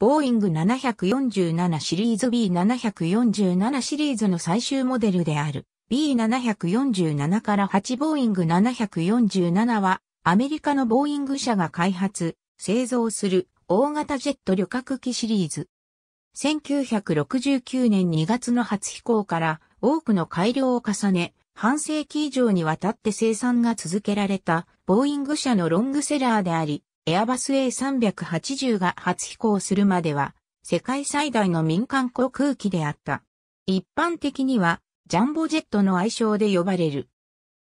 ボーイング747シリーズ B747 シリーズの最終モデルである B747 から8ボーイング747はアメリカのボーイング社が開発、製造する大型ジェット旅客機シリーズ。1969年2月の初飛行から多くの改良を重ね、半世紀以上にわたって生産が続けられたボーイング社のロングセラーであり、エアバス A380 が初飛行するまでは、世界最大の民間航空機であった。一般的には、ジャンボジェットの愛称で呼ばれる。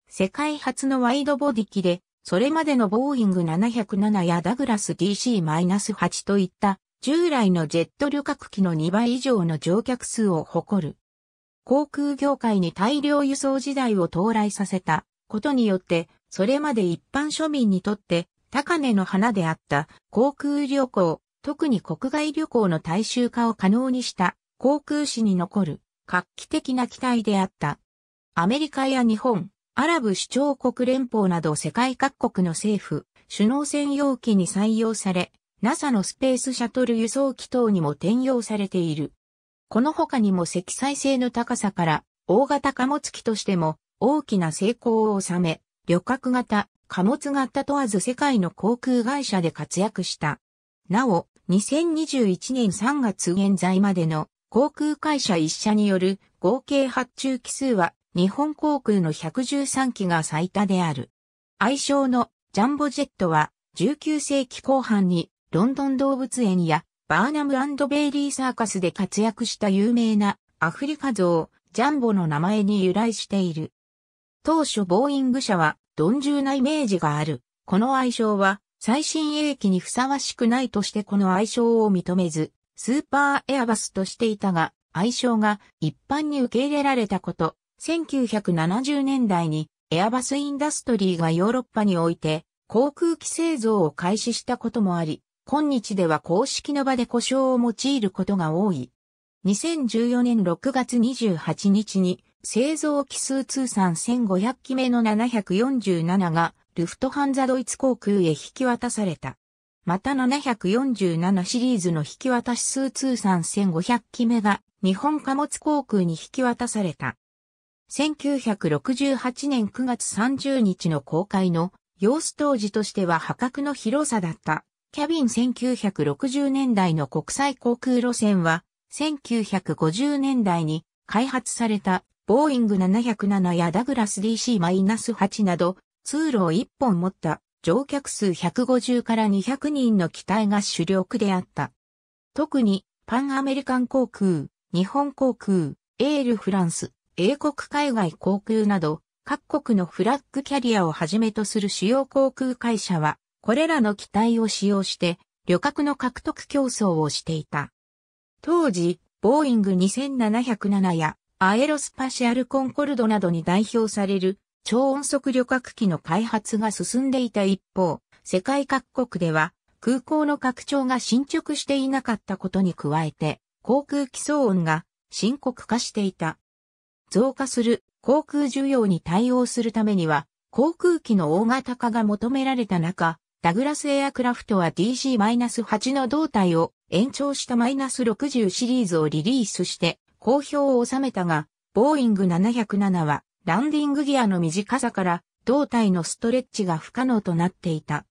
世界初のワイドボディ機で、それまでのボーイング707やダグラス DC-8 といった従来のジェット旅客機の2倍以上の乗客数を誇る。航空業界に大量輸送時代を到来させたことによって、それまで一般庶民にとって高根の花であった航空旅行、特に国外旅行の大衆化を可能にした航空史に残る画期的な機体であった。アメリカや日本、アラブ首長国連邦など世界各国の政府、首脳専用機に採用され、NASA のスペースシャトル輸送機等にも転用されている。この他にも積載性の高さから、大型貨物機としても大きな成功を収め、旅客型、貨物型問わず世界の航空会社で活躍した。なお、2021年3月現在までの航空会社1社による合計発注機数は日本航空の113機が最多である。愛称のジャンボジェットは19世紀後半にロンドン動物園やバーナムベイリーサーカスで活躍した有名なアフリカ像ジャンボの名前に由来している。当初ボーイング社は鈍重なイメージがある。この愛称は、最新鋭機にふさわしくないとしてこの愛称を認めず、スーパーエアバスとしていたが、愛称が一般に受け入れられたこと、1970年代にエアバスインダストリーがヨーロッパにおいて航空機製造を開始したこともあり、今日では公式の場で故障を用いることが多い。2014年6月28日に製造機数通算1500機目の747が、ルフトハンザドイツ航空へ引き渡された。また747シリーズの引き渡し数通算1500機目が、日本貨物航空に引き渡された。1968年9月30日の公開の様子当時としては破格の広さだったキャビン1960年代の国際航空路線は1950年代に開発されたボーイング707やダグラス DC-8 など、通路を1本持った乗客数150から200人の機体が主力であった。特に、パンアメリカン航空、日本航空、エールフランス、英国海外航空など、各国のフラッグキャリアをはじめとする主要航空会社は、これらの機体を使用して、旅客の獲得競争をしていた。当時、ボーイング2707やアエロスパシャルコンコルドなどに代表される超音速旅客機の開発が進んでいた一方、世界各国では空港の拡張が進捗していなかったことに加えて、航空機騒音が深刻化していた。増加する航空需要に対応するためには、航空機の大型化が求められた中、ダグラスエアクラフトは d c 8の胴体を延長した -60 シリーズをリリースして、好評を収めたが、ボーイング707はランディングギアの短さから胴体のストレッチが不可能となっていた。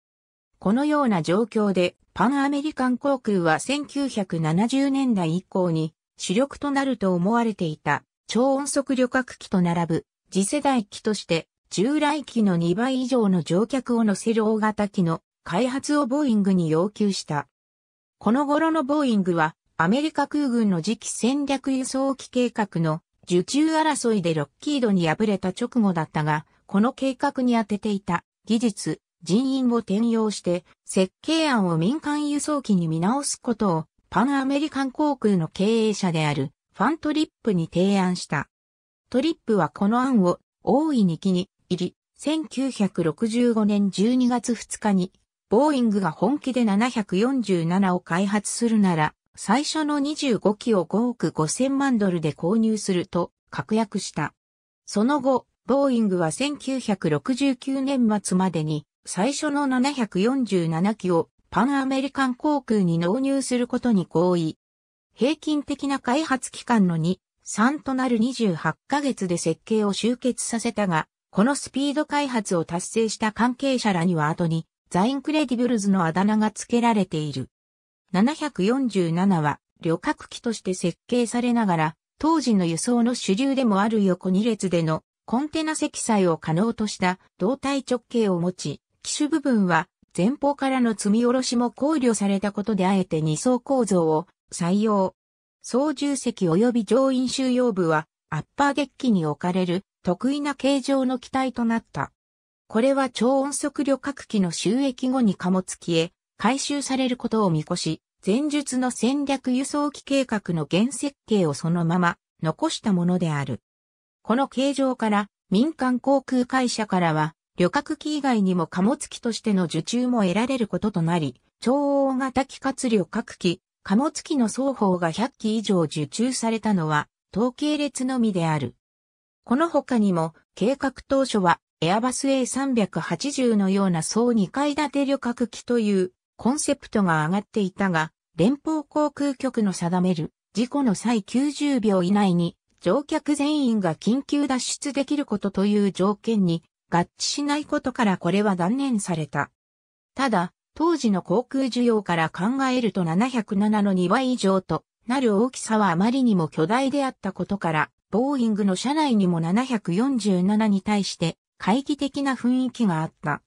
このような状況でパンアメリカン航空は1970年代以降に主力となると思われていた超音速旅客機と並ぶ次世代機として従来機の2倍以上の乗客を乗せる大型機の開発をボーイングに要求した。この頃のボーイングはアメリカ空軍の次期戦略輸送機計画の受注争いでロッキードに敗れた直後だったが、この計画に当てていた技術、人員を転用して設計案を民間輸送機に見直すことをパンアメリカン航空の経営者であるファントリップに提案した。トリップはこの案を大いに気に入り、1965年12月2日にボーイングが本気で747を開発するなら最初の25機を5億5000万ドルで購入すると確約した。その後、ボーイングは1969年末までに最初の747機をパンアメリカン航空に納入することに合意。平均的な開発期間の2、3となる28ヶ月で設計を終結させたが、このスピード開発を達成した関係者らには後に、ザインクレディブルズのあだ名が付けられている。747は旅客機として設計されながら、当時の輸送の主流でもある横2列でのコンテナ積載を可能とした胴体直径を持ち、機種部分は前方からの積み下ろしも考慮されたことであえて2層構造を採用。操縦席及び乗員収容部はアッパーデッキに置かれる得意な形状の機体となった。これは超音速旅客機の収益後に貨物機へ回収されることを見越し、前述の戦略輸送機計画の原設計をそのまま残したものである。この形状から民間航空会社からは旅客機以外にも貨物機としての受注も得られることとなり、超大型機かつ旅客機、貨物機の双方が100機以上受注されたのは統計列のみである。この他にも計画当初はエアバス A380 のような総2階建て旅客機というコンセプトが上がっていたが、連邦航空局の定める事故の際90秒以内に乗客全員が緊急脱出できることという条件に合致しないことからこれは断念された。ただ、当時の航空需要から考えると707の2倍以上となる大きさはあまりにも巨大であったことから、ボーイングの車内にも747に対して懐疑的な雰囲気があった。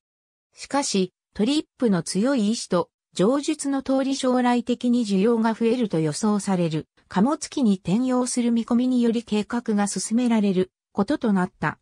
しかし、トリップの強い意志と、上述の通り将来的に需要が増えると予想される、貨物機に転用する見込みにより計画が進められることとなった。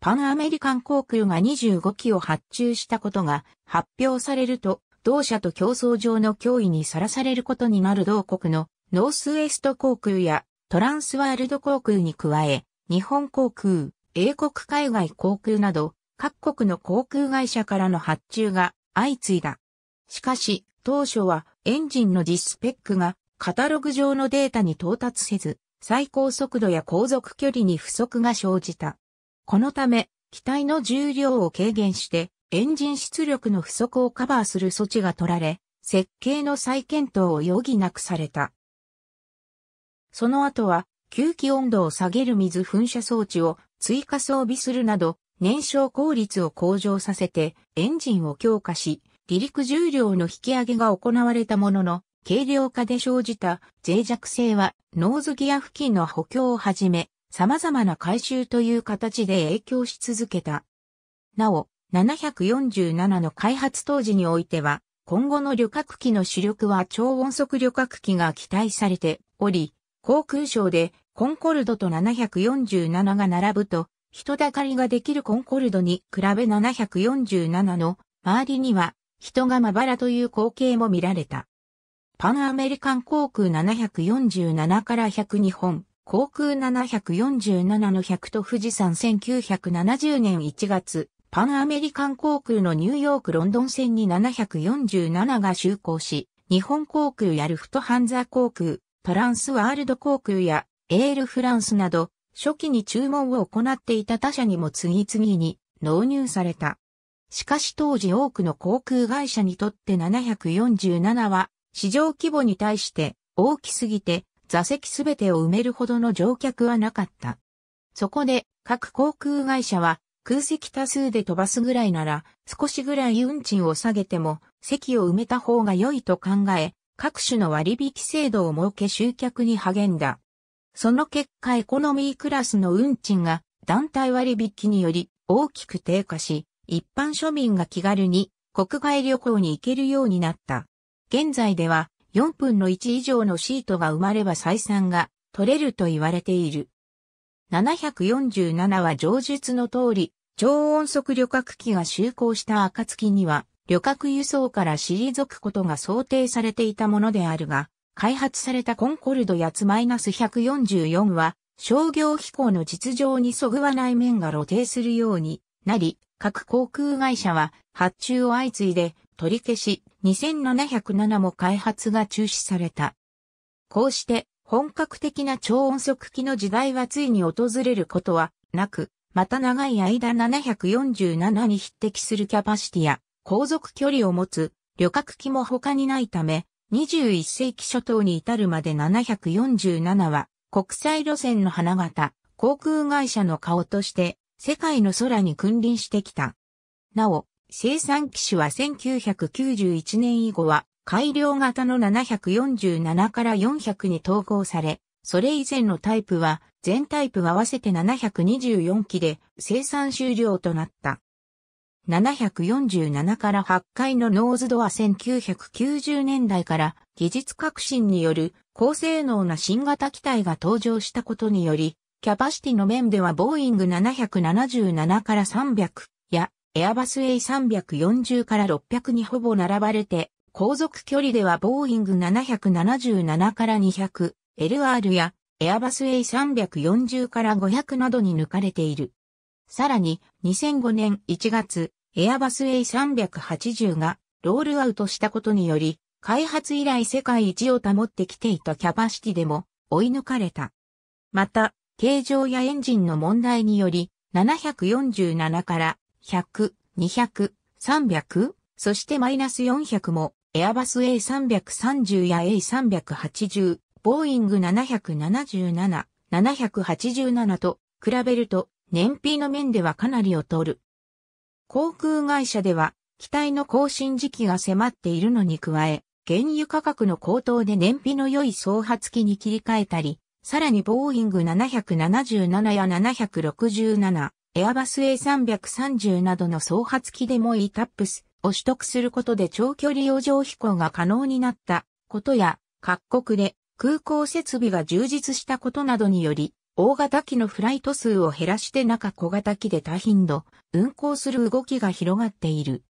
パンアメリカン航空が25機を発注したことが発表されると、同社と競争上の脅威にさらされることになる同国のノースウェスト航空やトランスワールド航空に加え、日本航空、英国海外航空など各国の航空会社からの発注が相次いだ。しかし、当初はエンジンのディスペックがカタログ上のデータに到達せず、最高速度や航続距離に不足が生じた。このため、機体の重量を軽減して、エンジン出力の不足をカバーする措置が取られ、設計の再検討を余儀なくされた。その後は、吸気温度を下げる水噴射装置を追加装備するなど、燃焼効率を向上させてエンジンを強化し、離陸重量の引き上げが行われたものの、軽量化で生じた脆弱性はノーズギア付近の補強をはじめ、様々な回収という形で影響し続けた。なお、747の開発当時においては、今後の旅客機の主力は超音速旅客機が期待されており、航空省でコンコルドと747が並ぶと人だかりができるコンコルドに比べ747の周りには人がまばらという光景も見られた。パンアメリカン航空747から100日本、航空747の100と富士山1970年1月、パンアメリカン航空のニューヨーク・ロンドン線に747が就航し、日本航空やルフトハンザ航空、トランスワールド航空やエールフランスなど初期に注文を行っていた他社にも次々に納入された。しかし当時多くの航空会社にとって747は市場規模に対して大きすぎて座席すべてを埋めるほどの乗客はなかった。そこで各航空会社は空席多数で飛ばすぐらいなら少しぐらい運賃を下げても席を埋めた方が良いと考え各種の割引制度を設け集客に励んだ。その結果エコノミークラスの運賃が団体割引により大きく低下し、一般庶民が気軽に国外旅行に行けるようになった。現在では4分の1以上のシートが埋まれば採算が取れると言われている。747は上述の通り、超音速旅客機が就航した暁には、旅客輸送から退くことが想定されていたものであるが、開発されたコンコルドやツマイナス144は、商業飛行の実情にそぐわない面が露呈するようになり、各航空会社は発注を相次いで取り消し、2707も開発が中止された。こうして本格的な超音速機の時代はついに訪れることはなく、また長い間747に匹敵するキャパシティや航続距離を持つ旅客機も他にないため、21世紀初頭に至るまで747は、国際路線の花形、航空会社の顔として、世界の空に君臨してきた。なお、生産機種は1991年以後は、改良型の747から400に統合され、それ以前のタイプは、全タイプ合わせて724機で生産終了となった。747から8回のノーズドア1990年代から技術革新による高性能な新型機体が登場したことにより、キャパシティの面ではボーイング777から300やエアバス A340 から600にほぼ並ばれて、航続距離ではボーイング777から200、LR やエアバス A340 から500などに抜かれている。さらに、2005年1月、エアバス A380 がロールアウトしたことにより、開発以来世界一を保ってきていたキャパシティでも追い抜かれた。また、形状やエンジンの問題により、747から100、200、300、そしてマイナス400も、エアバス A330 や A380、ボーイング777、787と比べると燃費の面ではかなり劣る。航空会社では、機体の更新時期が迫っているのに加え、原油価格の高騰で燃費の良い総発機に切り替えたり、さらにボーイング777や767、エアバス A330 などの総発機でも ETAPS を取得することで長距離洋上飛行が可能になったことや、各国で空港設備が充実したことなどにより、大型機のフライト数を減らして中小型機で多頻度、運航する動きが広がっている。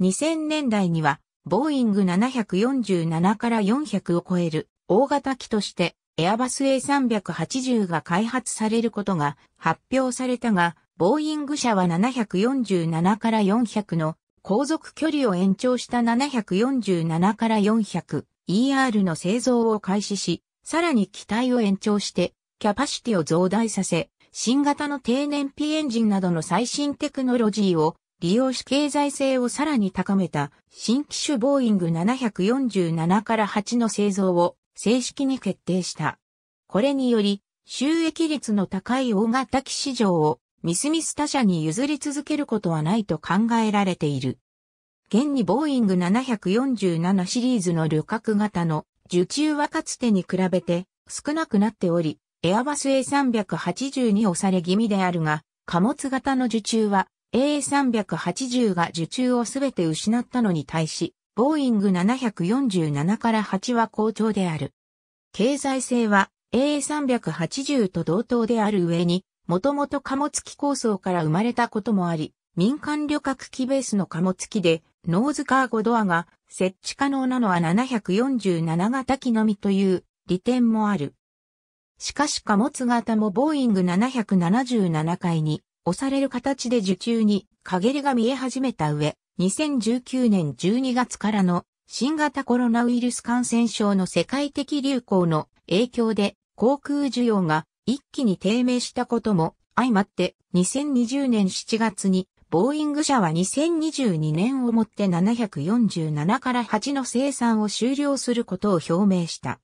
2000年代には、ボーイング747から400を超える大型機として、エアバス A380 が開発されることが発表されたが、ボーイング社は747から400の航続距離を延長した747から 400ER の製造を開始し、さらに機体を延長してキャパシティを増大させ、新型の低燃費エンジンなどの最新テクノロジーを利用し経済性をさらに高めた新機種ボーイング747から8の製造を正式に決定した。これにより収益率の高い大型機市場をミスミス他社に譲り続けることはないと考えられている。現にボーイング747シリーズの旅客型の受注はかつてに比べて少なくなっており、エアバス A380 押され気味であるが、貨物型の受注は A380 が受注をすべて失ったのに対し、ボーイング747から8は好調である。経済性は A380 と同等である上に、もともと貨物機構想から生まれたこともあり、民間旅客機ベースの貨物機で、ノーズカーゴドアが設置可能なのは747型機のみという利点もある。しかし貨物型もボーイング777回に押される形で受注に陰りが見え始めた上、2019年12月からの新型コロナウイルス感染症の世界的流行の影響で航空需要が一気に低迷したことも相まって2020年7月にボーイング社は2022年をもって747から8の生産を終了することを表明した。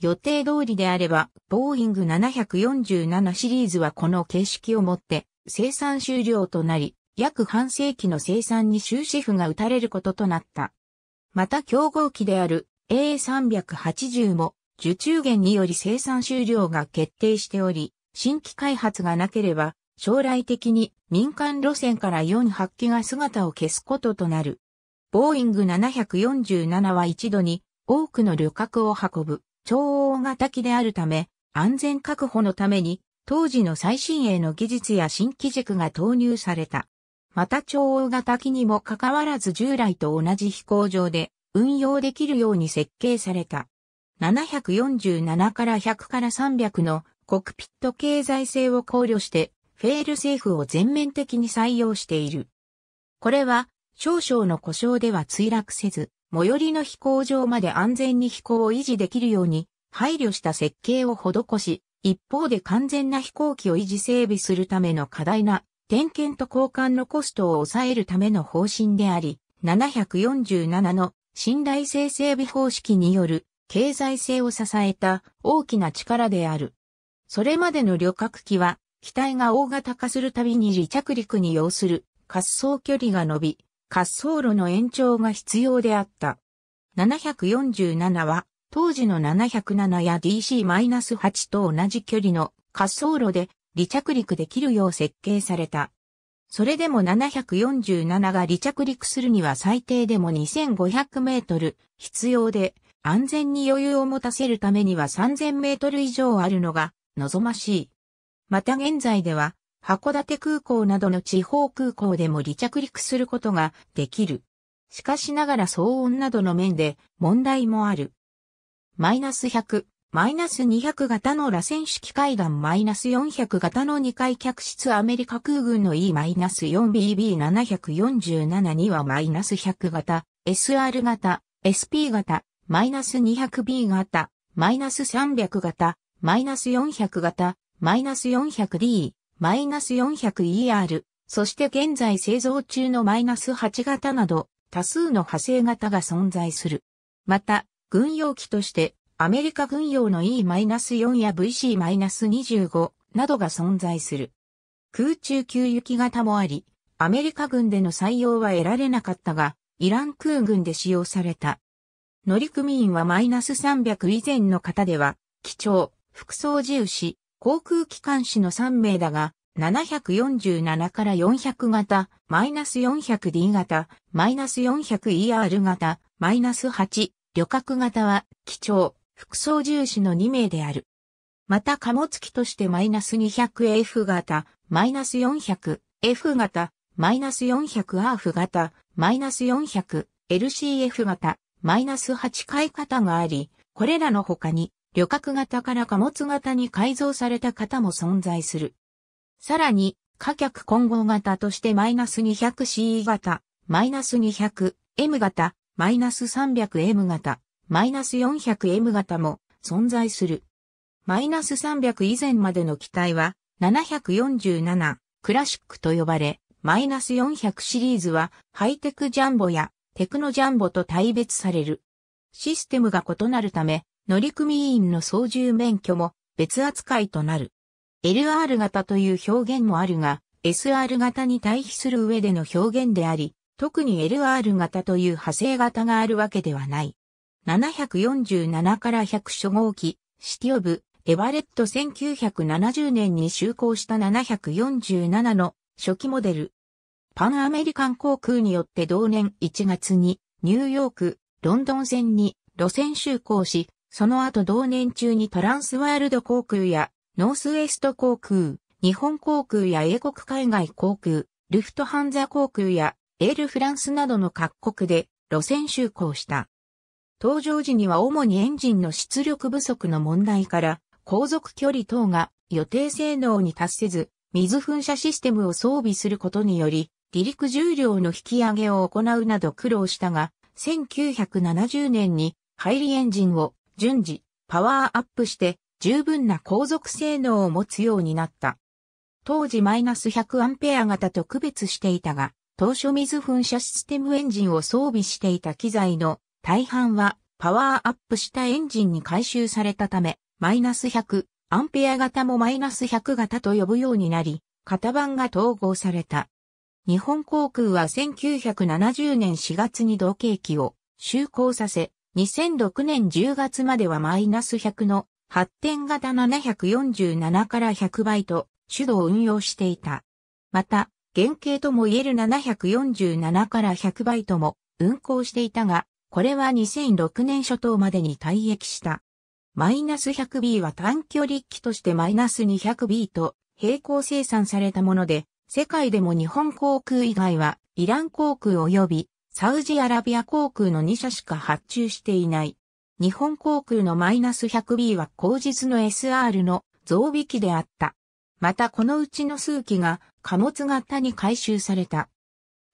予定通りであれば、ボーイング747シリーズはこの形式をもって生産終了となり、約半世紀の生産に終止符が打たれることとなった。また競合機である A380 も受注源により生産終了が決定しており、新規開発がなければ将来的に民間路線から4発機が姿を消すこととなる。ボーイング747は一度に多くの旅客を運ぶ。超大型機であるため、安全確保のために、当時の最新鋭の技術や新機軸が投入された。また超大型機にもかかわらず従来と同じ飛行場で運用できるように設計された。747から100から300のコクピット経済性を考慮してフェールセーフを全面的に採用している。これは少々の故障では墜落せず、最寄りの飛行場まで安全に飛行を維持できるように配慮した設計を施し、一方で完全な飛行機を維持整備するための過大な点検と交換のコストを抑えるための方針であり、747の信頼性整備方式による経済性を支えた大きな力である。それまでの旅客機は機体が大型化するたびに離着陸に要する滑走距離が伸び、滑走路の延長が必要であった。747は当時の707や DC-8 と同じ距離の滑走路で離着陸できるよう設計された。それでも747が離着陸するには最低でも2500メートル必要で、安全に余裕を持たせるためには3000メートル以上あるのが望ましい。また現在では函館空港などの地方空港でも離着陸することができる。しかしながら騒音などの面で問題もある。マイナス100、マイナス200型の螺旋式階段マイナス400型の2階客室アメリカ空軍の E-4BB747 にはマイナス100型、SR 型、SP 型、マイナス 200B 型、マイナス300型、マイナス400型、マイナス 400D、マイナス 400ER、そして現在製造中のマイナス8型など、多数の派生型が存在する。また、軍用機として、アメリカ軍用の E-4 や VC-25 などが存在する。空中給油機型もあり、アメリカ軍での採用は得られなかったが、イラン空軍で使用された。乗組員はマイナス300以前の方では、機長、服装縦士、航空機関士の3名だが、747から400型、マイナス 400D 型、マイナス 400ER 型、マイナス8、旅客型は、機長、副操縦士の2名である。また貨物機としてマイナス 200F 型、マイナス 400F 型、マイナス 400AF 型、マイナス 400LCF 型、マイナス8回型があり、これらの他に、旅客型から貨物型に改造された型も存在する。さらに、貨客混合型としてマイナス 200CE 型、マイナス 200M 型、マイナス 300M 型、マイナス 400M 型も存在する。マイナス300以前までの機体は747クラシックと呼ばれ、マイナス400シリーズはハイテクジャンボやテクノジャンボと大別される。システムが異なるため、乗組員の操縦免許も別扱いとなる。LR 型という表現もあるが、SR 型に対比する上での表現であり、特に LR 型という派生型があるわけではない。747から100初号機、シティオブ、エバレット1970年に就航した747の初期モデル。パンアメリカン航空によって同年1月にニューヨーク、ロンドン線に路線就航し、その後同年中にトランスワールド航空やノースウェスト航空、日本航空や英国海外航空、ルフトハンザ航空やエールフランスなどの各国で路線就航した。登場時には主にエンジンの出力不足の問題から航続距離等が予定性能に達せず水噴射システムを装備することにより離陸重量の引き上げを行うなど苦労したが、1970年にハイリエンジンを順次、パワーアップして十分な航続性能を持つようになった。当時マイナス100アンペア型と区別していたが、当初水噴射システムエンジンを装備していた機材の大半はパワーアップしたエンジンに回収されたため、マイナス100アンペア型もマイナス100型と呼ぶようになり、型番が統合された。日本航空は1970年4月に同型機を就航させ、2006年10月まではマイナス100の発展型747から100倍と手動運用していた。また、原型とも言える747から100倍とも運行していたが、これは2006年初頭までに退役した。マイナス 100B は短距離機としてマイナス 200B と並行生産されたもので、世界でも日本航空以外はイラン航空及びサウジアラビア航空の2社しか発注していない。日本航空のマイナス 100B は後日の SR の増備機であった。またこのうちの数機が貨物型に回収された。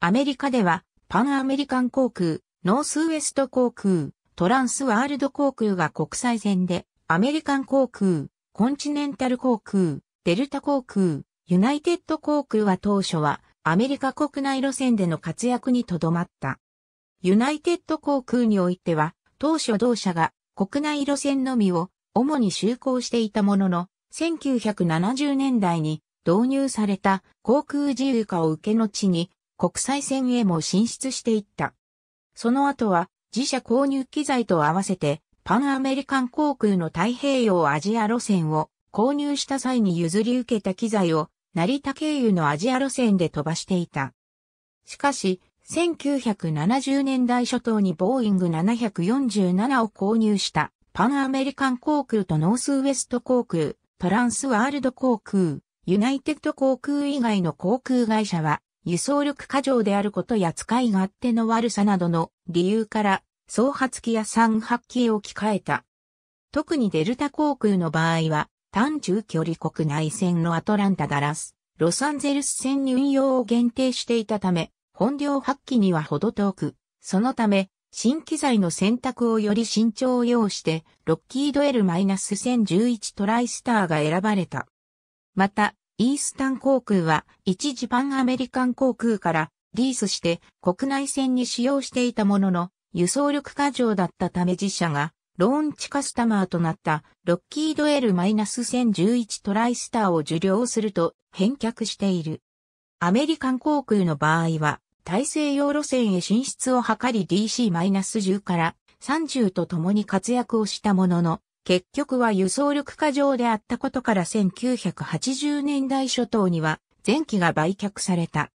アメリカではパンアメリカン航空、ノースウエスト航空、トランスワールド航空が国際線で、アメリカン航空、コンチネンタル航空、デルタ航空、ユナイテッド航空は当初はアメリカ国内路線での活躍にとどまった。ユナイテッド航空においては、当初同社が国内路線のみを主に就航していたものの、1970年代に導入された航空自由化を受けの地に国際線へも進出していった。その後は自社購入機材と合わせてパンアメリカン航空の太平洋アジア路線を購入した際に譲り受けた機材を成田経由のアジア路線で飛ばしていた。しかし、1970年代初頭にボーイング747を購入したパンアメリカン航空とノースウエスト航空、トランスワールド航空、ユナイテッド航空以外の航空会社は輸送力過剰であることや使い勝手の悪さなどの理由から総発機や三発機へ置き換えた。特にデルタ航空の場合は単中距離国内線のアトランタ・ダラス、ロサンゼルス線に運用を限定していたため、本領発揮にはほど遠く、そのため、新機材の選択をより慎重を要して、ロッキード L-1011 トライスターが選ばれた。また、イースタン航空は一時パンアメリカン航空からリースして国内線に使用していたものの、輸送力過剰だったため自社がローンチカスタマーとなったロッキード L-1011 トライスターを受領すると返却している。アメリカン航空の場合は、大西洋路線へ進出を図り DC-10 から30と共に活躍をしたものの、結局は輸送力過剰であったことから1980年代初頭には前期が売却された。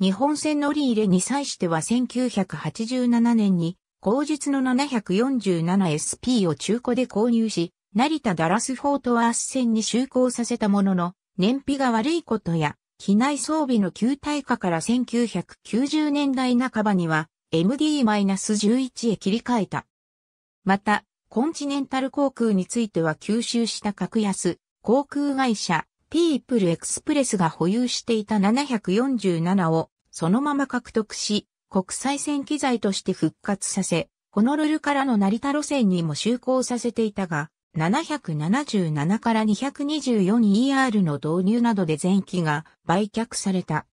日本船乗り入れに際しては1987年に後述の 747SP を中古で購入し、成田ダラスフォートワース線に就航させたものの、燃費が悪いことや、機内装備の旧体化から1990年代半ばには MD-11 へ切り替えた。また、コンチネンタル航空については吸収した格安、航空会社、ピープルエクスプレスが保有していた747をそのまま獲得し、国際線機材として復活させ、ホノルルからの成田路線にも就航させていたが、777から 224ER の導入などで前期が売却された。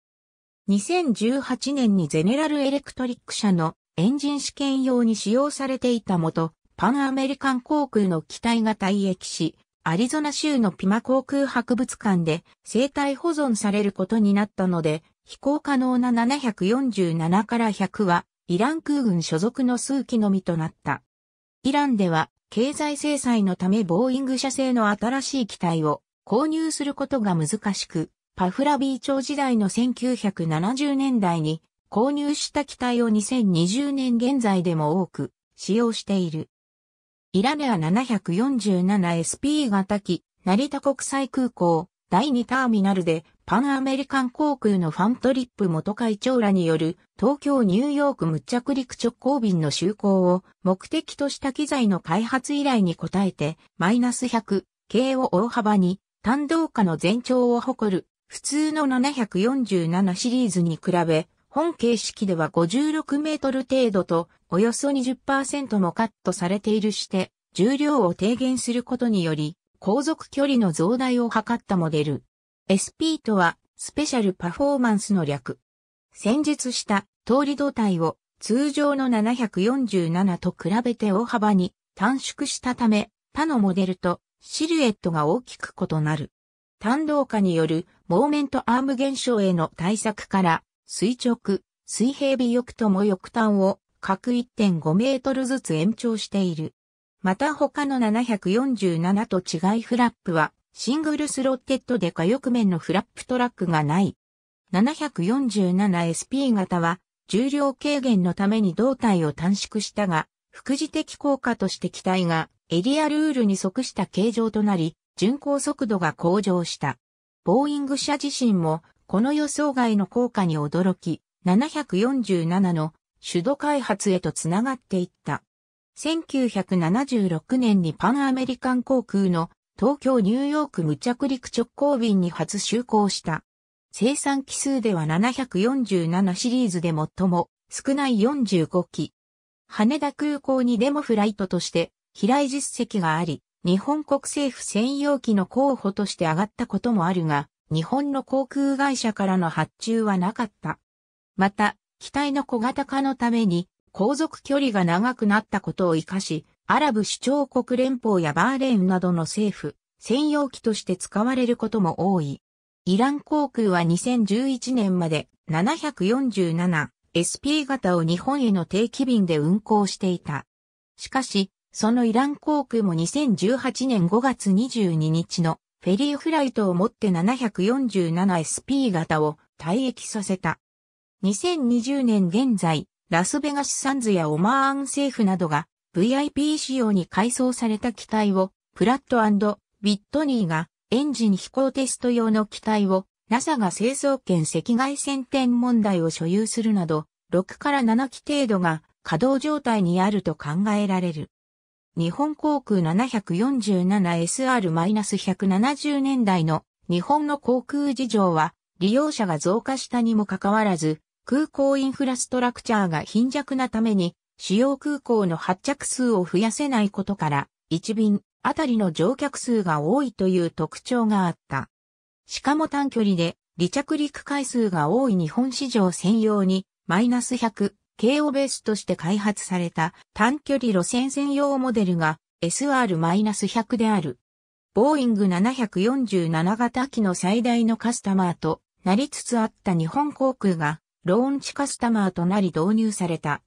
2018年にゼネラルエレクトリック社のエンジン試験用に使用されていた元、パンアメリカン航空の機体が退役し、アリゾナ州のピマ航空博物館で生体保存されることになったので、飛行可能な747から100は、イラン空軍所属の数機のみとなった。イランでは、経済制裁のためボーイング社製の新しい機体を購入することが難しく、パフラビー朝時代の1970年代に購入した機体を2020年現在でも多く使用している。イラネア 747SP 型機、成田国際空港、第2ターミナルでパンアメリカン航空のファントリップ元会長らによる東京ニューヨーク無着陸直行便の就航を目的とした機材の開発依頼に応えてマイナス100系を大幅に単動化の全長を誇る普通の747シリーズに比べ本形式では56メートル程度とおよそ20%もカットされているして重量を低減することにより航続距離の増大を図ったモデル。SP とは、スペシャルパフォーマンスの略。戦術した通り動体を通常の747と比べて大幅に短縮したため、他のモデルとシルエットが大きく異なる。単動化によるモーメントアーム現象への対策から垂直、水平尾翼とも翼端を各1.5メートルずつ延長している。また他の747と違いフラップは、シングルスロッテッドで火翼面のフラップトラックがない。747SP 型は、重量軽減のために胴体を短縮したが、副次的効果として機体がエリアルールに即した形状となり、巡航速度が向上した。ボーイング社自身も、この予想外の効果に驚き、747の主導開発へとつながっていった。1976年にパンアメリカン航空の東京ニューヨーク無着陸直行便に初就航した。生産機数では747シリーズで最も少ない45機。羽田空港にデモフライトとして飛来実績があり、日本国政府専用機の候補として上がったこともあるが、日本の航空会社からの発注はなかった。また、機体の小型化のために航続距離が長くなったことを生かし、アラブ首長国連邦やバーレーンなどの政府、専用機として使われることも多い。イラン航空は2011年まで 747SP 型を日本への定期便で運航していた。しかし、そのイラン航空も2018年5月22日のフェリーフライトをもって 747SP 型を退役させた。2020年現在、ラスベガスサンズやオマーン政府などが VIP 仕様に改装された機体をプラットビットニーがエンジン飛行テスト用の機体を NASA が製造権赤外線点問題を所有するなど6から7機程度が稼働状態にあると考えられる。日本航空 747SR-170 年代の日本の航空事情は利用者が増加したにもかかわらず空港インフラストラクチャーが貧弱なために、主要空港の発着数を増やせないことから、1便あたりの乗客数が多いという特徴があった。しかも短距離で離着陸回数が多い日本市場専用に、マイナス100 K をベースとして開発された短距離路線専用モデルが SR-100 である。ボーイング747型機の最大のカスタマーとなりつつあった日本航空がローンチカスタマーとなり導入された。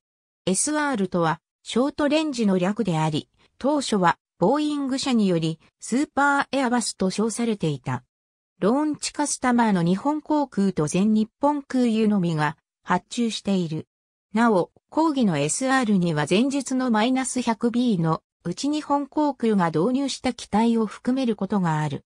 SR とは、ショートレンジの略であり、当初は、ボーイング社により、スーパーエアバスと称されていた。ローンチカスタマーの日本航空と全日本空輸のみが発注している。なお、講義の SR には前日のマイナス 100B のうち日本航空が導入した機体を含めることがある。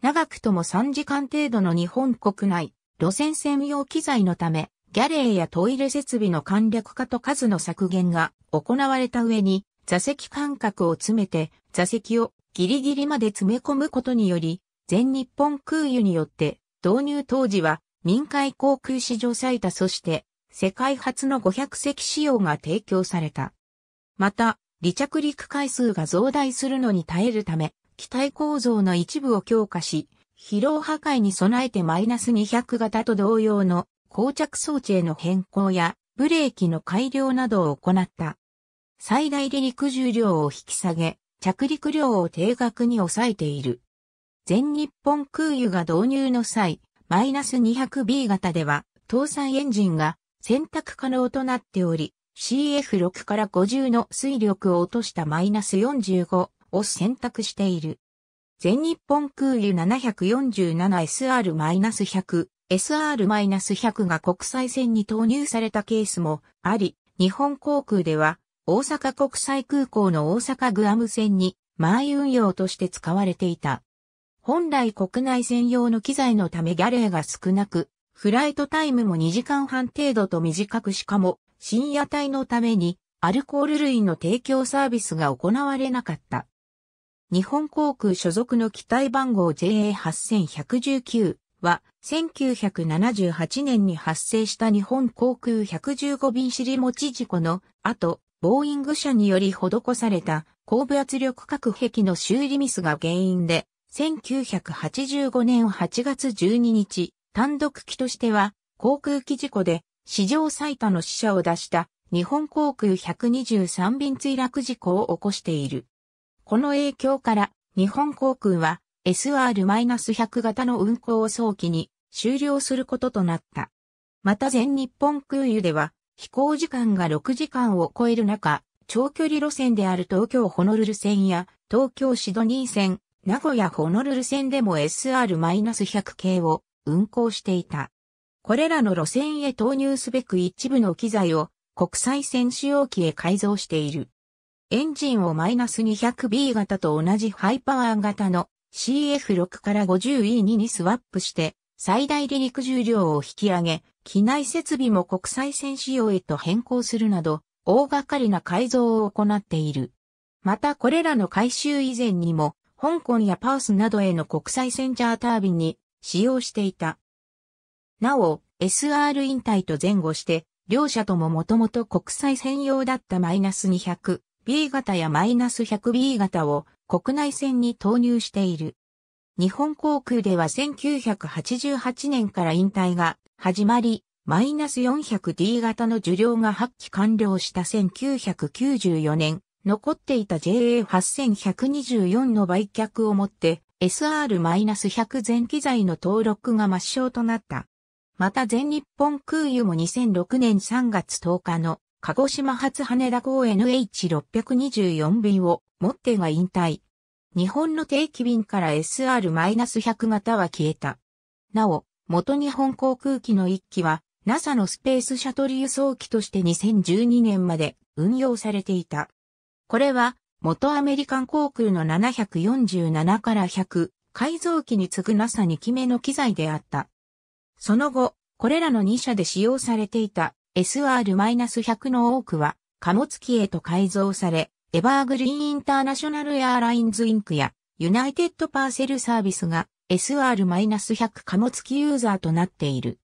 長くとも3時間程度の日本国内、路線専用機材のため、ギャレーやトイレ設備の簡略化と数の削減が行われた上に、座席間隔を詰めて、座席をギリギリまで詰め込むことにより、全日本空輸によって導入当時は民海航空史上最多そして世界初の500席仕様が提供された。また、離着陸回数が増大するのに耐えるため、機体構造の一部を強化し、疲労破壊に備えてマイナス200型と同様の膠着装置への変更やブレーキの改良などを行った。最大離陸重量を引き下げ、着陸量を定額に抑えている。全日本空輸が導入の際、マイナス 200B 型では、搭載エンジンが選択可能となっており、CF6 から50の水力を落としたマイナス45を選択している。全日本空輸 747SR-100、SR-100 が国際線に投入されたケースもあり、日本航空では大阪国際空港の大阪グアム線に前運用として使われていた。本来国内専用の機材のためギャレーが少なく、フライトタイムも2時間半程度と短くしかも深夜帯のためにアルコール類の提供サービスが行われなかった。日本航空所属の機体番号 JA8119 は、1978年に発生した日本航空115便尻持ち事故の後、ボーイング社により施された後部圧力隔壁の修理ミスが原因で、1985年8月12日、単独機としては航空機事故で史上最多の死者を出した日本航空123便墜落事故を起こしている。この影響から、日本航空は SR-100 型の運航を早期に終了することとなった。また全日本空輸では、飛行時間が6時間を超える中、長距離路線である東京ホノルル線や東京シドニー線、名古屋ホノルル線でも SR-100 系を運行していた。これらの路線へ投入すべく一部の機材を国際線使用機へ改造している。エンジンを -200B 型と同じハイパワー型の CF6 から 50E2 にスワップして、最大離陸重量を引き上げ、機内設備も国際線仕様へと変更するなど、大掛かりな改造を行っている。またこれらの改修以前にも、香港やパースなどへの国際線チャータービンに使用していた。なお、SR 引退と前後して、両社とももともと国際専用だったマイナス200 B 型やマイナス 100B 型を国内線に投入している。日本航空では1988年から引退が始まり、マイナス 400D 型の受領が発揮完了した1994年、残っていた JA8124 の売却をもって SR-100 全機材の登録が抹消となった。また全日本空輸も2006年3月10日の鹿児島発羽田港 NH624 便を持ってが引退。日本の定期便から SR-100 型は消えた。なお、元日本航空機の1機は NASA のスペースシャトル輸送機として2012年まで運用されていた。これは元アメリカン航空の747から100改造機に次ぐ NASA2 機目の機材であった。その後、これらの2社で使用されていた SR-100 の多くは貨物機へと改造され、エバーグリーンインターナショナルエアラインズインクやユナイテッドパーセルサービスが SR-100 貨物機ユーザーとなっている。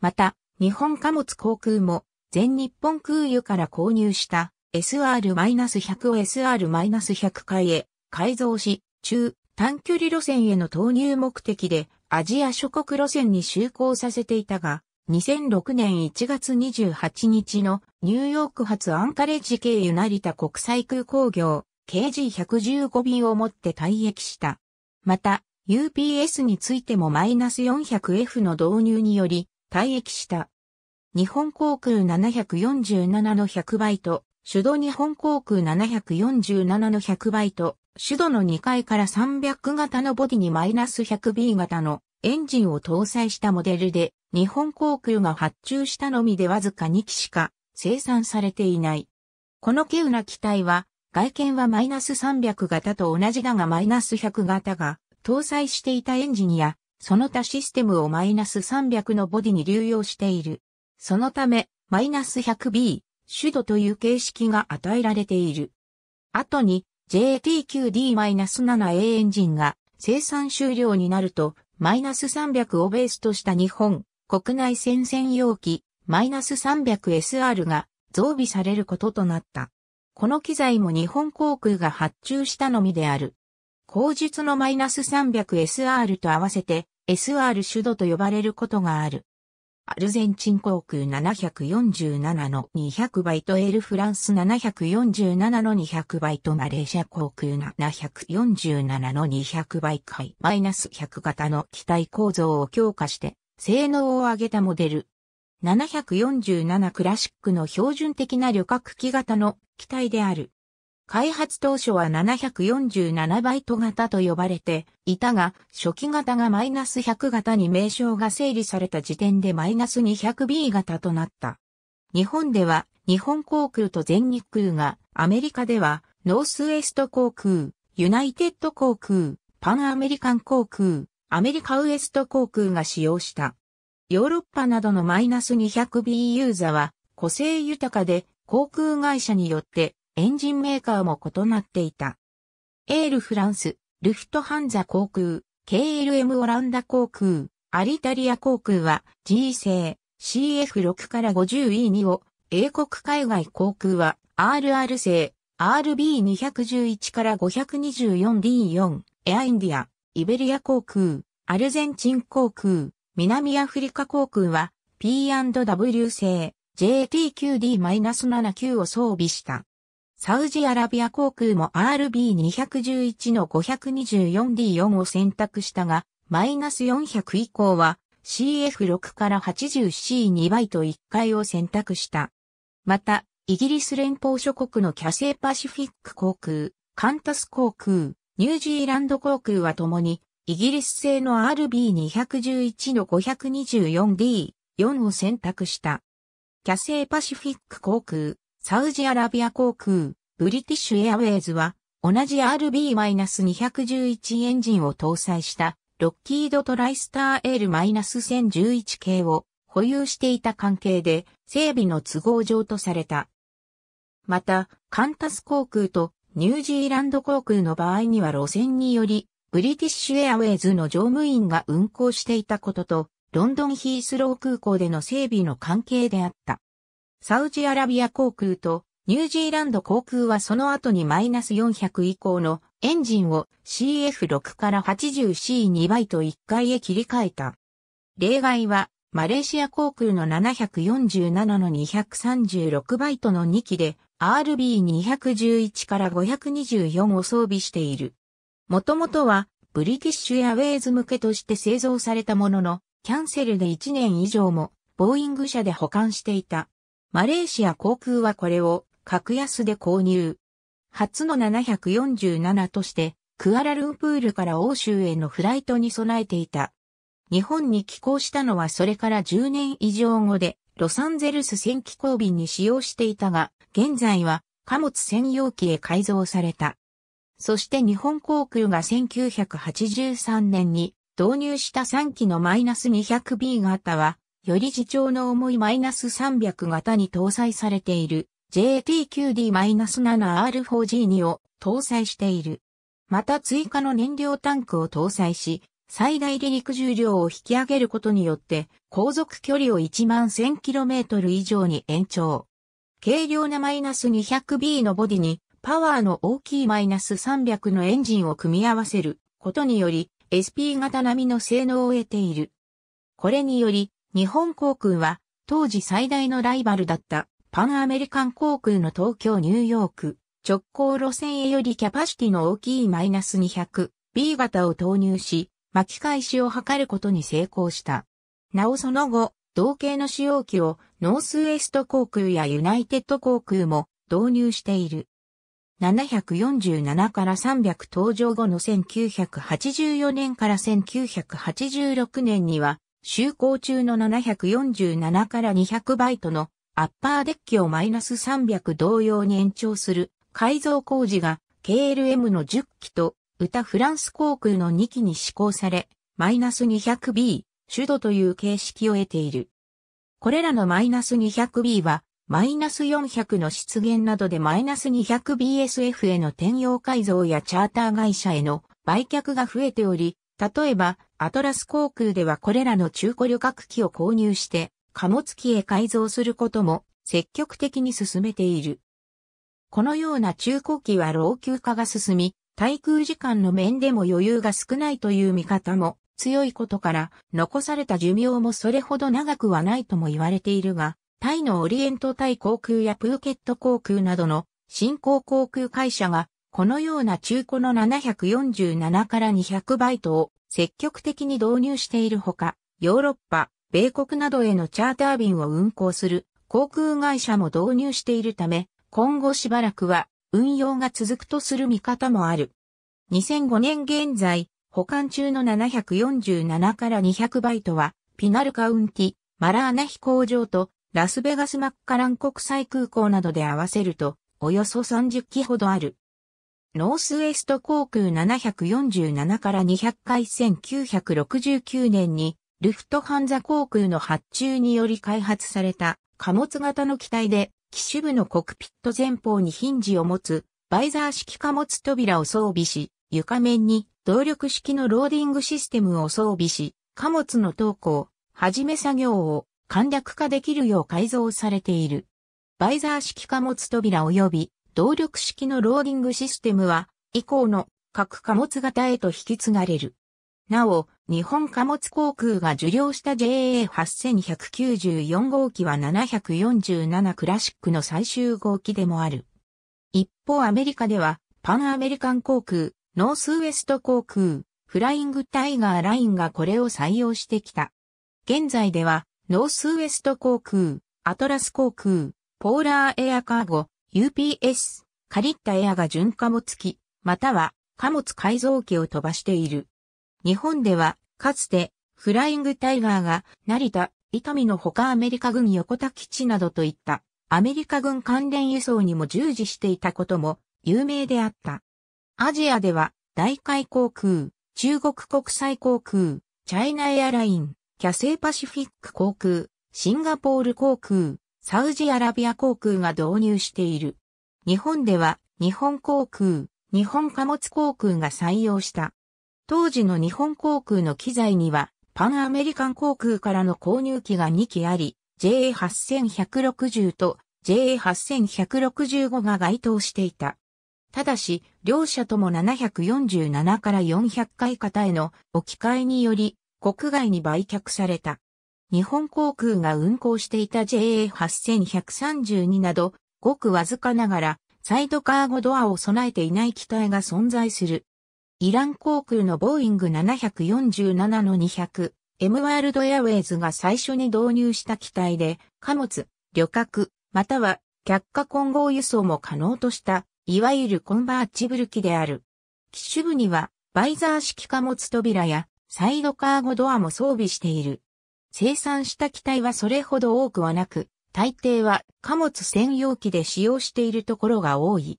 また、日本貨物航空も全日本空輸から購入した SR-100 を SR-100 回へ改造し、中短距離路線への投入目的でアジア諸国路線に就航させていたが、2006年1月28日のニューヨーク発アンカレッジ経由成田国際空港業 KG115 便をもって退役した。また、UPS についてもマイナス 400F の導入により退役した。日本航空747の100倍と、手動日本航空747の100倍と、手動の2階から300型のボディにマイナス 100B 型のエンジンを搭載したモデルで、日本航空が発注したのみでわずか2機しか生産されていない。この稀有な機体は、外見はマイナス300型と同じだがマイナス100型が搭載していたエンジンや、その他システムをマイナス300のボディに流用している。そのため、マイナス 100B、主度という形式が与えられている。後に JT9D-7A エンジンが生産終了になると、マイナス300をベースとした日本国内戦イナス -300SR が増備されることとなった。この機材も日本航空が発注したのみである。後述の -300SR と合わせて SR 主導と呼ばれることがある。アルゼンチン航空747の200倍とエルフランス747の200倍とマレーシア航空747の200倍回マイナス100型の機体構造を強化して性能を上げたモデル。747クラシックの標準的な旅客機型の機体である。開発当初は747バイト型と呼ばれていたが、初期型がマイナス100型に名称が整理された時点でマイナス 200B 型となった。日本では日本航空と全日空が、アメリカではノースウェスト航空、ユナイテッド航空、パンアメリカン航空、アメリカウエスト航空が使用した。ヨーロッパなどのマイナス 200B ユーザは個性豊かで航空会社によってエンジンメーカーも異なっていた。エールフランス、ルフトハンザ航空、KLM オランダ航空、アリタリア航空は G 製 CF6 から 50E2 を、英国海外航空は RR 製 RB211 から 524D4、エアインディア、イベリア航空、アルゼンチン航空、南アフリカ航空は P&W 製 j t q d 7 9を装備した。サウジアラビア航空も RB211 の 524D4 を選択したが、マイナス400以降は CF6 から 80C2 倍と1回を選択した。また、イギリス連邦諸国のキャセイパシフィック航空、カンタス航空、ニュージーランド航空はともに、イギリス製の RB211 の 524D4 を選択した。キャセイパシフィック航空、サウジアラビア航空、ブリティッシュエアウェイズは、同じ RB-211 エンジンを搭載したロッキードトライスター L-1011 系を保有していた関係で整備の都合上とされた。また、カンタス航空とニュージーランド航空の場合には路線により、ブリティッシュエアウェイズの乗務員が運航していたことと、ロンドンヒースロー空港での整備の関係であった。サウジアラビア航空とニュージーランド航空はその後にマイナス400以降のエンジンを CF6 から 80C2 倍と1回へ切り替えた。例外はマレーシア航空の747の236イトの2機で RB211 から524を装備している。もともとは、ブリティッシュエアウェイズ向けとして製造されたものの、キャンセルで1年以上も、ボーイング社で保管していた。マレーシア航空はこれを、格安で購入。初の747として、クアラルンプールから欧州へのフライトに備えていた。日本に寄港したのはそれから10年以上後で、ロサンゼルス戦機交便に使用していたが、現在は貨物専用機へ改造された。そして日本航空が1983年に導入した3機のマイナス 200B 型は、より自重の重いマイナス300型に搭載されている JT9D-7R4G2 を搭載している。また追加の燃料タンクを搭載し、最大離陸重量を引き上げることによって、航続距離を1万 1000km 以上に延長。軽量なマイナス 200B のボディにパワーの大きいマイナス300のエンジンを組み合わせることにより SP 型並みの性能を得ている。これにより日本航空は当時最大のライバルだったパンアメリカン航空の東京ニューヨーク直行路線へよりキャパシティの大きいマイナス 200B 型を投入し巻き返しを図ることに成功した。なおその後、同型の使用機をノースウエスト航空やユナイテッド航空も導入している。747から300登場後の1984年から1986年には、就航中の747から200バイトのアッパーデッキをマイナス300同様に延長する改造工事が KLM の10機と歌フランス航空の2機に施行され、マイナス 200B、手動という形式を得ている。これらのマイナス 200B は、マイナス400の出現などでマイナス 200BSF への転用改造やチャーター会社への売却が増えており、例えば、アトラス航空ではこれらの中古旅客機を購入して、貨物機へ改造することも積極的に進めている。このような中古機は老朽化が進み、滞空時間の面でも余裕が少ないという見方も強いことから、残された寿命もそれほど長くはないとも言われているが、タイのオリエントタイ航空やプーケット航空などの新興航空会社が、このような中古の747から200バイトを積極的に導入しているほか、ヨーロッパ、米国などへのチャーター便を運航する航空会社も導入しているため、今後しばらくは運用が続くとする見方もある。2005年現在、保管中の747から200バイトは、ピナルカウンティ、マラーナ飛行場と、ラスベガスマッカラン国際空港などで合わせると、およそ30機ほどある。ノースウェスト航空747から200回1969年に、ルフトハンザ航空の発注により開発された貨物型の機体で、機種部のコクピット前方にヒンジを持つ、バイザー式貨物扉を装備し、床面に動力式のローディングシステムを装備し、貨物の投稿、はじめ作業を簡略化できるよう改造されている。バイザー式貨物扉及び動力式のローディングシステムは以降の各貨物型へと引き継がれる。なお、日本貨物航空が受領した JA8194 号機は747クラシックの最終号機でもある。一方アメリカではパンアメリカン航空、ノースウエスト航空、フライングタイガーラインがこれを採用してきた。現在では、ノースウエスト航空、アトラス航空、ポーラーエアカーゴ、UPS、カリッタエアが準貨物機、または貨物改造機を飛ばしている。日本では、かつて、フライングタイガーが、成田、伊丹のほかアメリカ軍横田基地などといった、アメリカ軍関連輸送にも従事していたことも、有名であった。アジアでは、大海航空、中国国際航空、チャイナエアライン、キャセイパシフィック航空、シンガポール航空、サウジアラビア航空が導入している。日本では、日本航空、日本貨物航空が採用した。当時の日本航空の機材には、パンアメリカン航空からの購入機が2機あり、JA8160 と JA8165 が該当していた。ただし、両者とも747から400回方への置き換えにより、国外に売却された。日本航空が運航していた JA8132 など、ごくわずかながら、サイドカーゴドアを備えていない機体が存在する。イラン航空のボーイング747の200、M ワールドエアウェイズが最初に導入した機体で、貨物、旅客、または客貨混合輸送も可能としたいわゆるコンバーチブル機である。機種部には、バイザー式貨物扉や、サイドカーゴドアも装備している。生産した機体はそれほど多くはなく、大抵は貨物専用機で使用しているところが多い。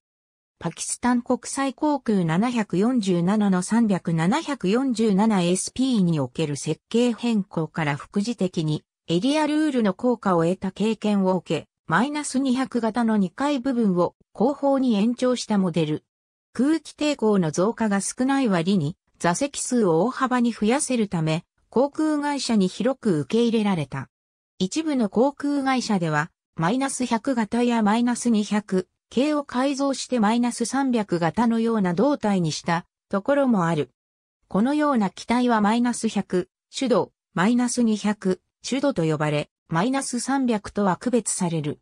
パキスタン国際航空747の 300-747SP における設計変更から副次的にエリアルールの効果を得た経験を受け、マイナス200型の2階部分を後方に延長したモデル。空気抵抗の増加が少ない割に座席数を大幅に増やせるため、航空会社に広く受け入れられた。一部の航空会社では、マイナス100型やマイナス200系を改造してマイナス300型のような胴体にしたところもある。このような機体はマイナス100、手動、マイナス200、手動と呼ばれ、マイナス300とは区別される。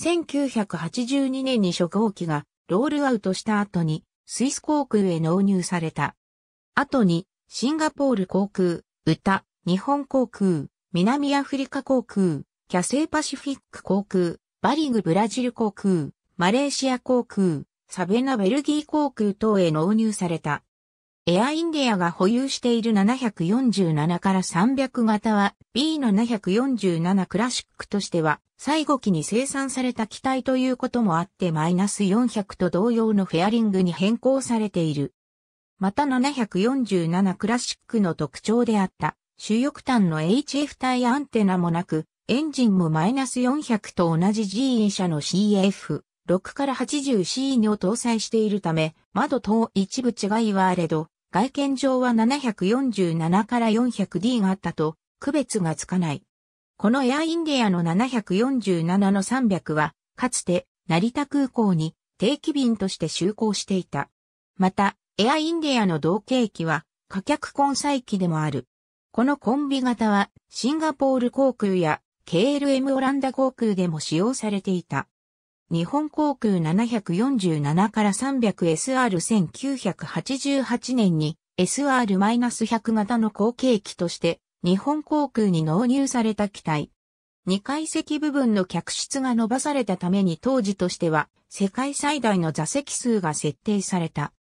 1982年に初号機がロールアウトした後にスイス航空へ納入された。後にシンガポール航空、歌、日本航空、南アフリカ航空、キャセイパシフィック航空、バリングブラジル航空、マレーシア航空、サベナベルギー航空等へ納入された。エアインディアが保有している747から300型は B747 クラシックとしては最後期に生産された機体ということもあってマイナス400と同様のフェアリングに変更されている。また747クラシックの特徴であった主翼端の HF 体アンテナもなくエンジンもマイナス400と同じ GE 社の CF。6から 80C 2を搭載しているため、窓等一部違いはあれど、外見上は747から 400D があったと、区別がつかない。このエアインディアの747の300は、かつて成田空港に定期便として就航していた。また、エアインディアの同型機は、貨客混載機でもある。このコンビ型は、シンガポール航空や KLM オランダ航空でも使用されていた。日本航空747から 300SR1988 年に SR-100 型の後継機として日本航空に納入された機体。2階席部分の客室が伸ばされたために当時としては世界最大の座席数が設定された。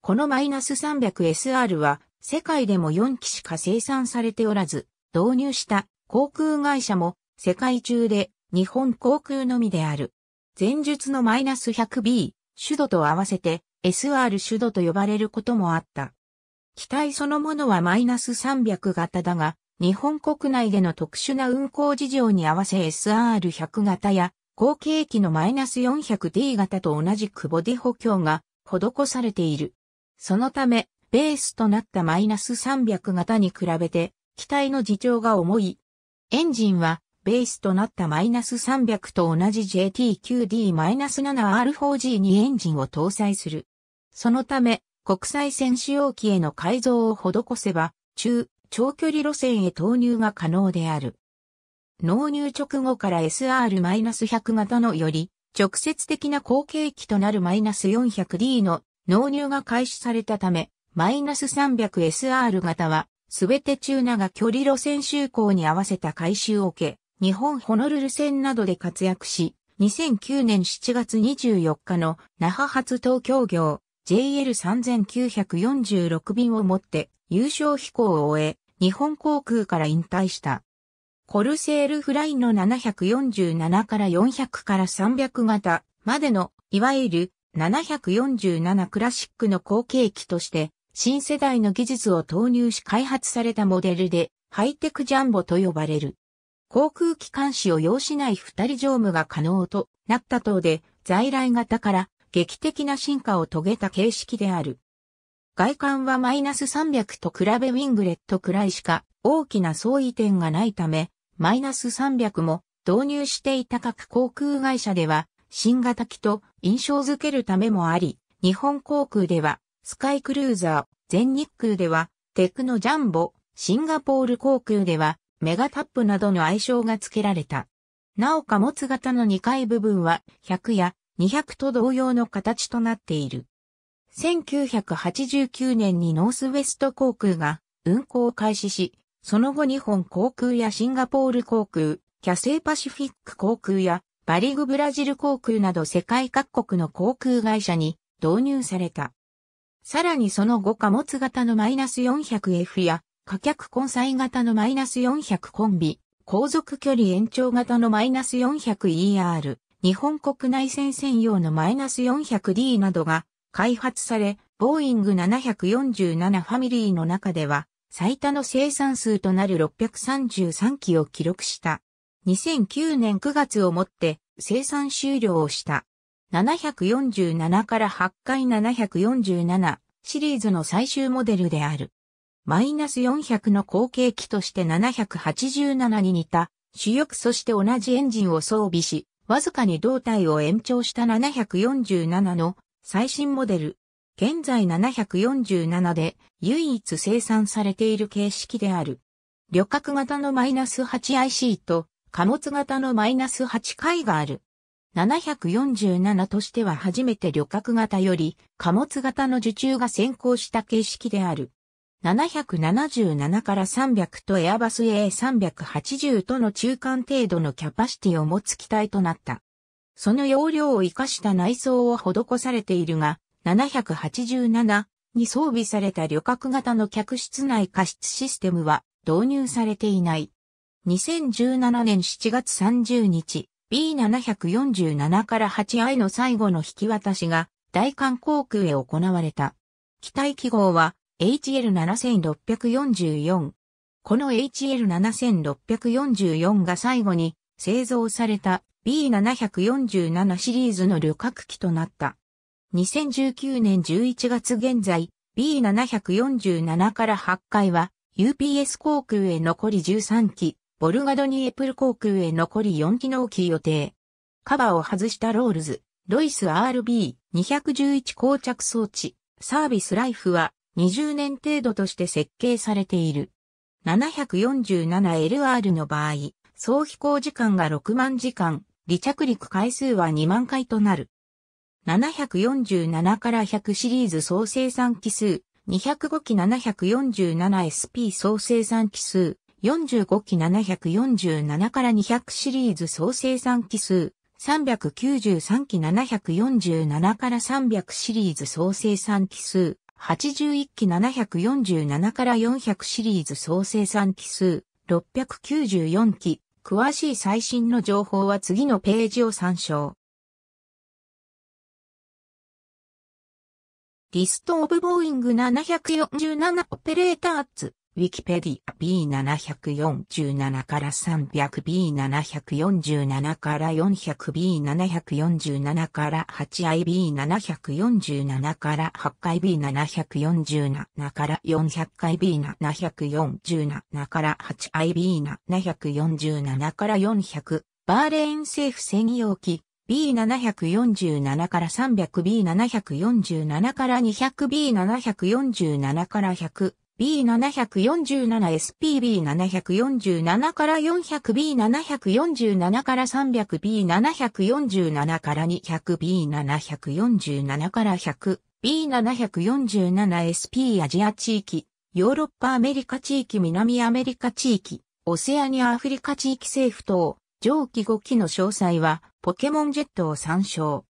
このマイナス 300SR は世界でも4機しか生産されておらず、導入した航空会社も世界中で日本航空のみである。前述のマイナス 100B、主度と合わせて SR 主度と呼ばれることもあった。機体そのものはマイナス300型だが、日本国内での特殊な運行事情に合わせ SR100 型や後継機のマイナス 400D 型と同じくボディ補強が施されている。そのため、ベースとなったマイナス300型に比べて、機体の自重が重い。エンジンはベースとなったマイナス300と同じ j t q d 7 r 4 g にエンジンを搭載する。そのため、国際線使用機への改造を施せば、中、長距離路線へ投入が可能である。納入直後から SR-100 型のより、直接的な後継機となる -400D の納入が開始されたため、-300SR 型は、すべて中長距離路線就航に合わせた改修を受け、日本ホノルル戦などで活躍し、2009年7月24日の那覇発東京業 JL3946 便をもって優勝飛行を終え、日本航空から引退した。コルセールフラインの747から400から300型までの、いわゆる747クラシックの後継機として、新世代の技術を投入し開発されたモデルで、ハイテクジャンボと呼ばれる。航空機関士を要しない二人乗務が可能となった等で、在来型から劇的な進化を遂げた形式である。外観はマイナス300と比べウィングレットくらいしか大きな相違点がないため、マイナス300も導入していた各航空会社では、新型機と印象づけるためもあり、日本航空では、スカイクルーザー、全日空では、テクノジャンボ、シンガポール航空では、メガタップなどの愛称が付けられた。なお貨物型の2階部分は100や200と同様の形となっている。1989年にノースウェスト航空が運航を開始し、その後日本航空やシンガポール航空、キャセイパシフィック航空やバリグブラジル航空など世界各国の航空会社に導入された。さらにその後貨物型のマイナス 400F や貨客混載型のマイナス400コンビ、航続距離延長型のマイナス 400ER、日本国内線専用のマイナス 400D などが開発され、ボーイング747ファミリーの中では最多の生産数となる633機を記録した。2009年9月をもって生産終了をした。747から8回747シリーズの最終モデルである。マイナス400の後継機として787に似た、主翼そして同じエンジンを装備し、わずかに胴体を延長した747の最新モデル。現在747で唯一生産されている形式である。旅客型のマイナス 8IC と貨物型のマイナス8回がある。747としては初めて旅客型より貨物型の受注が先行した形式である。777から300とエアバス A380 との中間程度のキャパシティを持つ機体となった。その容量を活かした内装を施されているが、787に装備された旅客型の客室内加湿システムは導入されていない。2017年7月30日、B747 から 8i の最後の引き渡しが、大韓航空へ行われた。機体記号は HL7644。この HL7644 が最後に製造された B747 シリーズの旅客機となった。2019年11月現在、B747 から8回は、UPS 航空へ残り13機、ボルガドニエプル航空へ残り4機きい予定。カバーを外したロールズ、ロイス RB211 膠着装置、サービスライフは20年程度として設計されている。747LR の場合、総飛行時間が6万時間、離着陸回数は2万回となる。747から100シリーズ総生産機数、205機 747SP 総生産機数、45機747から200シリーズ総生産機数、393機747から300シリーズ総生産機数、81機747から400シリーズ総生産機数694機。詳しい最新の情報は次のページを参照。リストオブボーイング747オペレーターズウィキペディア B747 から 300B747 から 400B747 から 8IB747 から8回 B747 から400回 B747 から 8IB747 から400バーレーン政府専用機 B747 から 300B747 から 200B747 から100 B747SPB747 から 400B747 から 300B747 から 200B747 から 100B747SP アジア地域、ヨーロッパアメリカ地域南アメリカ地域、オセアニアアフリカ地域政府等、上記5機の詳細はポケモンジェットを参照。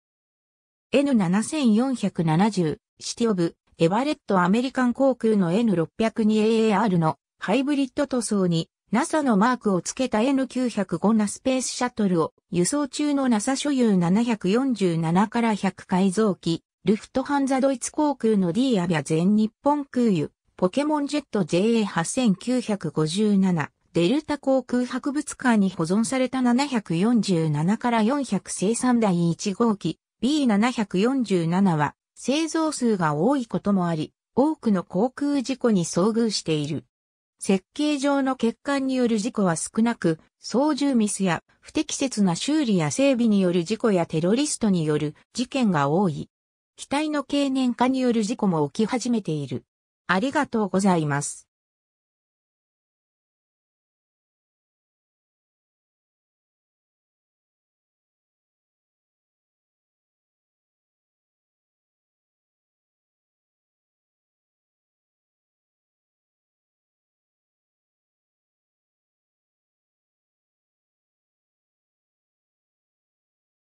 N7470 シティオブエバレットアメリカン航空の N602AAR のハイブリッド塗装に NASA のマークを付けた N905 なスペースシャトルを輸送中の NASA 所有747から100改造機、ルフトハンザドイツ航空の D アビア全日本空輸、ポケモンジェット JA8957、デルタ航空博物館に保存された747から400生産台1号機 B747 は製造数が多いこともあり、多くの航空事故に遭遇している。設計上の欠陥による事故は少なく、操縦ミスや不適切な修理や整備による事故やテロリストによる事件が多い。機体の経年化による事故も起き始めている。ありがとうございます。